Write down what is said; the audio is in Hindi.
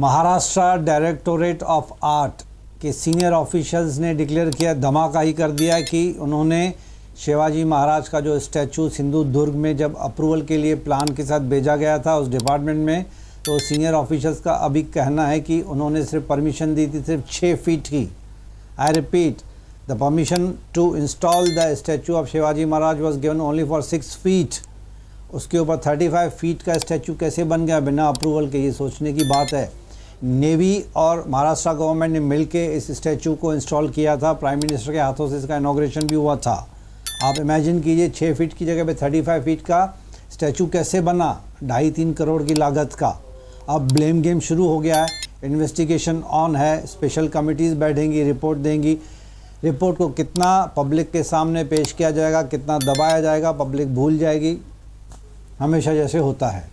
महाराष्ट्र डायरेक्टोरेट ऑफ आर्ट के सीनियर ऑफिशल्स ने डिक्लेयर किया धमाका ही कर दिया कि उन्होंने शिवाजी महाराज का जो स्टैचू सिंधु दुर्ग में जब अप्रूवल के लिए प्लान के साथ भेजा गया था उस डिपार्टमेंट में तो सीनियर ऑफिशल्स का अभी कहना है कि उन्होंने सिर्फ परमिशन दी थी सिर्फ छः फीट की I repeat the permission to install the statue of Shivaji Maharaj was given only for six feet उसके ऊपर थर्टी फाइव फीट का स्टैचू कैसे बन गया बिना अप्रूवल के ये सोचने की बात है नेवी और महाराष्ट्र गवर्नमेंट ने मिलकर इस स्टैचू को इंस्टॉल किया था प्राइम मिनिस्टर के हाथों से इसका इनाग्रेशन भी हुआ था आप इमेजिन कीजिए छः फीट की जगह पे थर्टी फाइव फीट का स्टैचू कैसे बना ढाई तीन करोड़ की लागत का अब ब्लेम गेम शुरू हो गया है इन्वेस्टिगेशन ऑन है स्पेशल कमिटीज़ बैठेंगी रिपोर्ट देंगी रिपोर्ट को कितना पब्लिक के सामने पेश किया जाएगा कितना दबाया जाएगा पब्लिक भूल जाएगी हमेशा जैसे होता है